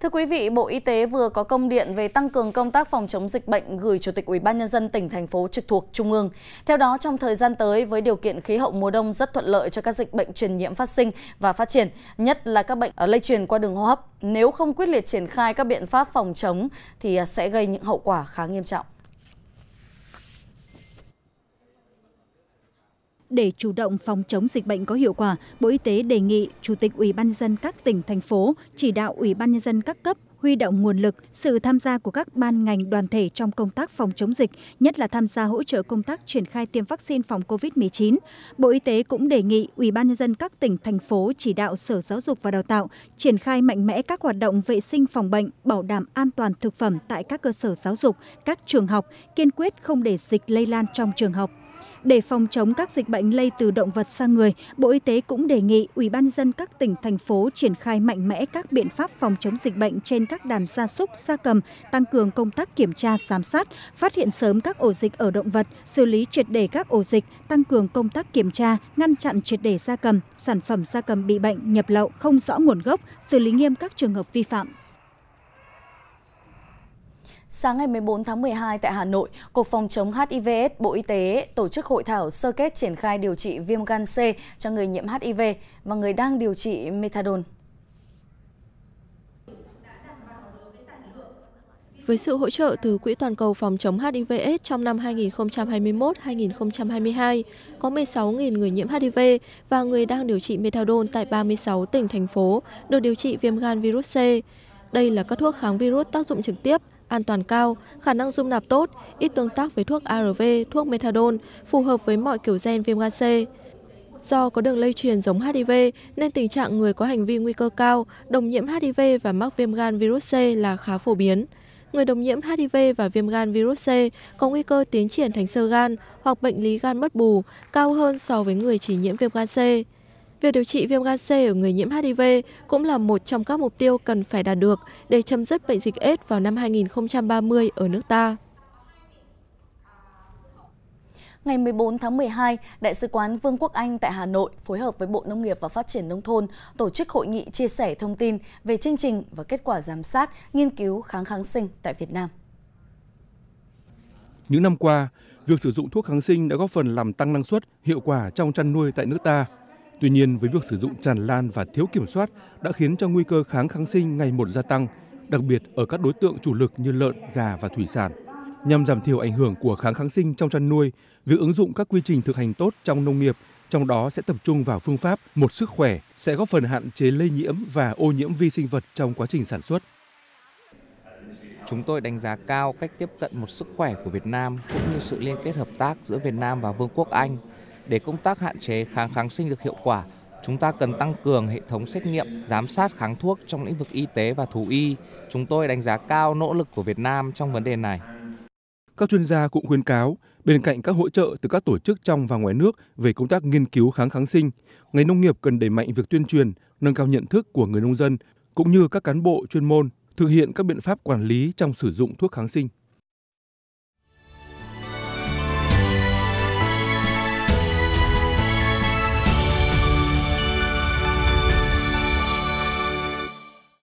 Thưa quý vị, Bộ Y tế vừa có công điện về tăng cường công tác phòng chống dịch bệnh gửi Chủ tịch UBND tỉnh, thành phố trực thuộc Trung ương. Theo đó, trong thời gian tới, với điều kiện khí hậu mùa đông rất thuận lợi cho các dịch bệnh truyền nhiễm phát sinh và phát triển, nhất là các bệnh ờ, lây truyền qua đường hô hấp, nếu không quyết liệt triển khai các biện pháp phòng chống thì ờ, sẽ gây những hậu quả khá nghiêm trọng. để chủ động phòng chống dịch bệnh có hiệu quả bộ y tế đề nghị chủ tịch ubnd các tỉnh thành phố chỉ đạo ubnd các cấp huy động nguồn lực sự tham gia của các ban ngành đoàn thể trong công tác phòng chống dịch nhất là tham gia hỗ trợ công tác triển khai tiêm vaccine phòng covid một mươi chín bộ y tế cũng đề nghị ubnd các tỉnh thành phố chỉ đạo sở giáo dục và đào tạo triển khai mạnh mẽ các hoạt động vệ sinh phòng bệnh bảo đảm an toàn thực phẩm tại các cơ sở giáo dục các trường học kiên quyết không để dịch lây lan trong trường học để phòng chống các dịch bệnh lây từ động vật sang người bộ y tế cũng đề nghị ubnd các tỉnh thành phố triển khai mạnh mẽ các biện pháp phòng chống dịch bệnh trên các đàn gia súc gia cầm tăng cường công tác kiểm tra giám sát phát hiện sớm các ổ dịch ở động vật xử lý triệt đề các ổ dịch tăng cường công tác kiểm tra ngăn chặn triệt đề gia cầm sản phẩm gia cầm bị bệnh nhập lậu không rõ nguồn gốc xử lý nghiêm các trường hợp vi phạm Sáng ngày 14 tháng 12 tại Hà Nội, Cục Phòng chống HIVS Bộ Y tế tổ chức hội thảo sơ kết triển khai điều trị viêm gan C cho người nhiễm HIV và người đang điều trị methadone. Với sự hỗ trợ từ Quỹ Toàn cầu phòng chống HIVS trong năm 2021-2022, có 16.000 người nhiễm HIV và người đang điều trị methadone tại 36 tỉnh, thành phố được điều trị viêm gan virus C. Đây là các thuốc kháng virus tác dụng trực tiếp, an toàn cao, khả năng dung nạp tốt, ít tương tác với thuốc ARV, thuốc methadone, phù hợp với mọi kiểu gen viêm gan C. Do có đường lây truyền giống HIV nên tình trạng người có hành vi nguy cơ cao đồng nhiễm HIV và mắc viêm gan virus C là khá phổ biến. Người đồng nhiễm HIV và viêm gan virus C có nguy cơ tiến triển thành sơ gan hoặc bệnh lý gan mất bù cao hơn so với người chỉ nhiễm viêm gan C. Việc điều trị viêm gan C ở người nhiễm HIV cũng là một trong các mục tiêu cần phải đạt được để chấm dứt bệnh dịch AIDS vào năm 2030 ở nước ta. Ngày 14 tháng 12, Đại sứ quán Vương quốc Anh tại Hà Nội phối hợp với Bộ Nông nghiệp và Phát triển Nông thôn tổ chức hội nghị chia sẻ thông tin về chương trình và kết quả giám sát, nghiên cứu kháng kháng sinh tại Việt Nam. Những năm qua, việc sử dụng thuốc kháng sinh đã góp phần làm tăng năng suất, hiệu quả trong chăn nuôi tại nước ta – Tuy nhiên, với việc sử dụng tràn lan và thiếu kiểm soát đã khiến cho nguy cơ kháng kháng sinh ngày một gia tăng, đặc biệt ở các đối tượng chủ lực như lợn, gà và thủy sản. Nhằm giảm thiểu ảnh hưởng của kháng kháng sinh trong chăn nuôi, việc ứng dụng các quy trình thực hành tốt trong nông nghiệp, trong đó sẽ tập trung vào phương pháp một sức khỏe sẽ góp phần hạn chế lây nhiễm và ô nhiễm vi sinh vật trong quá trình sản xuất. Chúng tôi đánh giá cao cách tiếp cận một sức khỏe của Việt Nam cũng như sự liên kết hợp tác giữa Việt Nam và Vương quốc Anh để công tác hạn chế kháng kháng sinh được hiệu quả, chúng ta cần tăng cường hệ thống xét nghiệm, giám sát kháng thuốc trong lĩnh vực y tế và thú y. Chúng tôi đánh giá cao nỗ lực của Việt Nam trong vấn đề này. Các chuyên gia cũng khuyến cáo, bên cạnh các hỗ trợ từ các tổ chức trong và ngoài nước về công tác nghiên cứu kháng kháng sinh, ngành nông nghiệp cần đẩy mạnh việc tuyên truyền, nâng cao nhận thức của người nông dân cũng như các cán bộ chuyên môn thực hiện các biện pháp quản lý trong sử dụng thuốc kháng sinh.